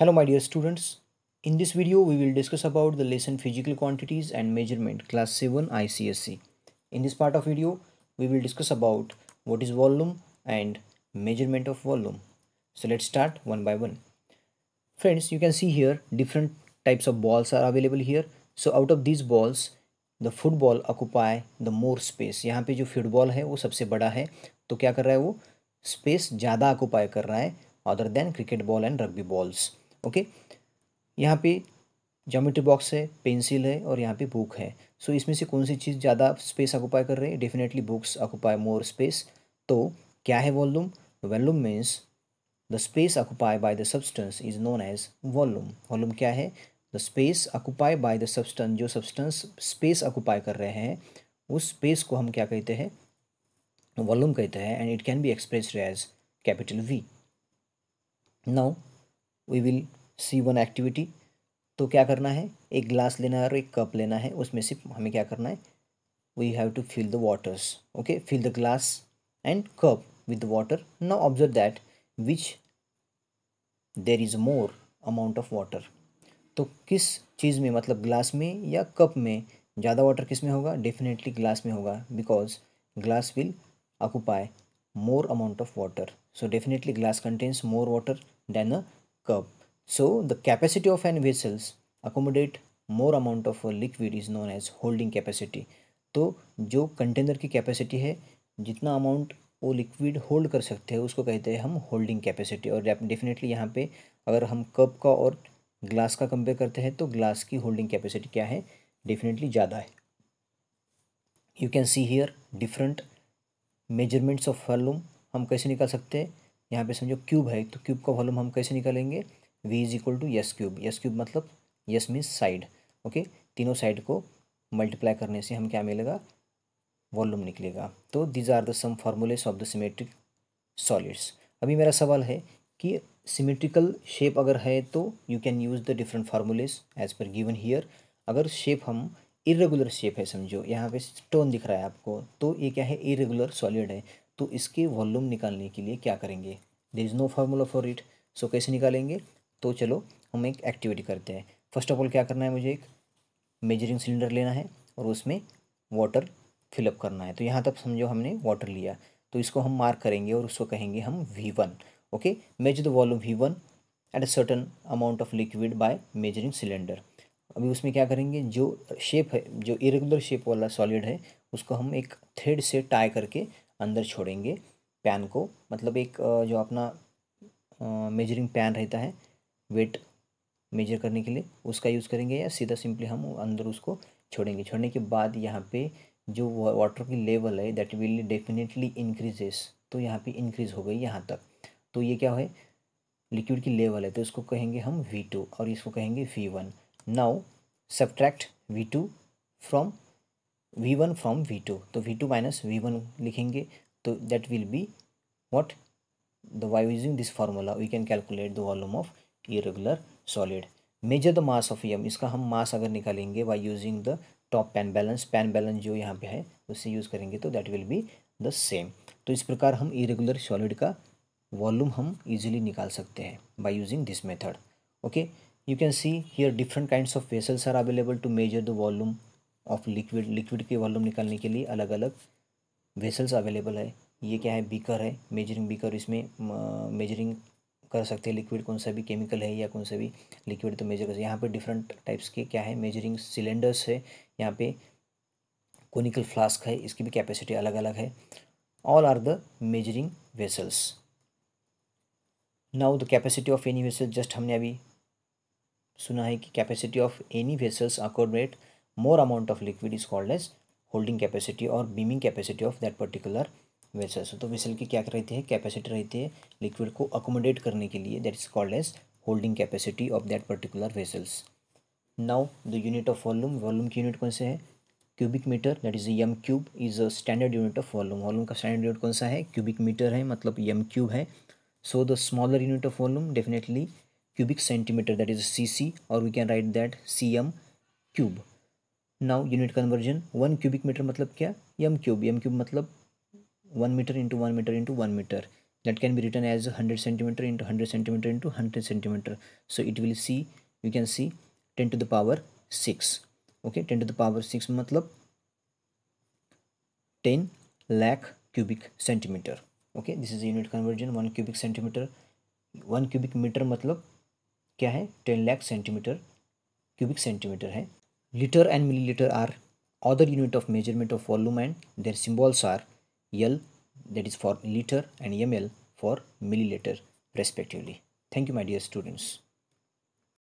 Hello my dear students. In this video we will discuss about the lesson physical quantities and measurement class 7 ICSE. In this part of video we will discuss about what is volume and measurement of volume. So let's start one by one. Friends you can see here different types of balls are available here. So out of these balls the football occupy the more space यहाँ पे जो football है वो सबसे बड़ा है तो क्या कर रहा है वो स्पेस ज़्यादा ऑक्यूपाई कर रहा है other than cricket ball and rugby balls okay यहाँ पे जोमेट्री बॉक्स है पेंसिल है और यहाँ पे बुक है सो so, इसमें से कौन सी चीज़ ज़्यादा स्पेस ऑक्युपाई कर रही है definitely books occupy more space तो क्या है volume volume means the space occupy by the substance is known as volume volume क्या है the space occupy by the substance जो सब्सटेंस स्पेस ऑक्युपाई कर रहे हैं उस स्पेस को हम क्या कहते हैं वॉल्यूम कहते हैं and it can be express as capital V now we will see one activity तो क्या करना है एक ग्लास लेना है और एक कप लेना है उसमें से हमें क्या करना है we have to fill the waters okay fill the glass and cup with water now observe that which there is more amount of water तो किस चीज़ में मतलब ग्लास में या कप में ज़्यादा वाटर किस में होगा डेफिनेटली ग्लास में होगा because glass will occupy more amount of water so definitely glass contains more water than a cup So the capacity of an vessels accommodate more amount of liquid is known as holding capacity तो जो container की capacity है जितना amount वो liquid hold कर सकते हैं उसको कहते हैं हम होल्डिंग कैपेसिटी और डेफिनेटली यहाँ पे अगर हम कप का और ग्लास का कंपेयर करते हैं तो ग्लास की होल्डिंग कैपेसिटी क्या है डेफिनेटली ज़्यादा है you can see here different measurements of volume हम कैसे निकाल सकते हैं यहाँ पे समझो क्यूब है तो क्यूब का वॉल्यूम हम कैसे निकालेंगे V is equal to S cube S cube मतलब यस मीन्स साइड ओके तीनों साइड को मल्टीप्लाई करने से हम क्या मिलेगा वॉल्यूम निकलेगा तो these are the some formulas of the symmetric solids अभी मेरा सवाल है कि सिमेट्रिकल शेप अगर है तो you can use the different formulas as per given here अगर शेप हम इरेगुलर शेप है समझो यहाँ पे स्टोन दिख रहा है आपको तो ये क्या है इरेगुलर सॉलिड है तो इसके वॉल्यूम निकालने के लिए क्या करेंगे there is no formula for it so कैसे निकालेंगे तो चलो हम एक एक्टिविटी करते हैं फर्स्ट ऑफ ऑल क्या करना है मुझे एक मेजरिंग सिलेंडर लेना है और उसमें वाटर फिलअप करना है तो यहाँ तक समझो हमने वाटर लिया तो इसको हम मार्क करेंगे और उसको कहेंगे हम V one okay measure the volume V one at a certain amount of liquid by measuring cylinder अभी उसमें क्या करेंगे जो शेप है जो इरेगुलर शेप वाला सॉलिड है उसको हम एक थ्रेड से टाई करके अंदर छोड़ेंगे पैन को मतलब एक जो अपना मेजरिंग पैन रहता है वेट मेजर करने के लिए उसका यूज़ करेंगे या सीधा सिंपली हम अंदर उसको छोड़ेंगे छोड़ने के बाद यहाँ पे जो वाटर की लेवल है दैट विल डेफिनेटली इंक्रीजेस तो यहाँ पे इंक्रीज हो गई यहाँ तक तो ये क्या है लिक्विड की लेवल है तो इसको कहेंगे हम वी टू और इसको कहेंगे V one now subtract V two from V one from V two तो V two minus V one लिखेंगे तो that will be what the Y using this formula we can calculate the volume of irregular solid measure the mass of M इसका हम mass अगर निकालेंगे by using the top pan balance pan balance जो यहाँ पे है उससे use करेंगे तो that will be the same तो इस प्रकार हम इरेगुलर सॉलिड का वॉल्यूम हम इजीली निकाल सकते हैं by using this method okay you can see here different kinds of vessels are available to measure the volume of liquid liquid के वॉल्यूम निकालने के लिए अलग अलग वेसल्स अवेलेबल है ये क्या है बीकर है मेजरिंग बीकर इसमें मेजरिंग कर सकते हैं लिक्विड कौन सा भी केमिकल है या कौन सा भी लिक्विड तो मेजर कर सकते यहाँ पर डिफरेंट टाइप्स के क्या है मेजरिंग सिलेंडर्स है यहाँ पे कोनिकल फ्लास्क है इसकी भी कैपेसिटी अलग अलग है all are the measuring vessels now the capacity of any vessel just हमने अभी सुना है कि capacity of any vessels accommodate more amount of liquid is called as holding capacity और beaming capacity of that particular vessels तो vessel की क्या रहती है कैपेसिटी रहती है लिक्विड को अकोमोडेट करने के लिए that is called as holding capacity of that particular vessels now the unit of volume volume की यूनिट कौन से है cubic metre that is M cube is a standard unit of volume volume का standard unit कौन सा है cubic metre है मतलब यम क्यूब है so the smaller unit of volume definitely cubic centimetre that is C C और we can write that C M cube now unit conversion one cubic metre मतलब क्या M cube M cube मतलब one metre into one metre into one metre that can be written as 100 centimeter into 100 centimeter into 100 centimeter so it will see you can see 10 to the power 6 okay 10 to the power 6 matlab 10 lakh cubic centimeter okay this is a unit conversion 1 cubic centimeter 1 cubic meter matlab क्या है ten lakh centimetre cubic centimetre है litre and millilitre are other unit of measurement of volume and their symbols are L that is for liter and ml for milliliter respectively. Thank you my dear students.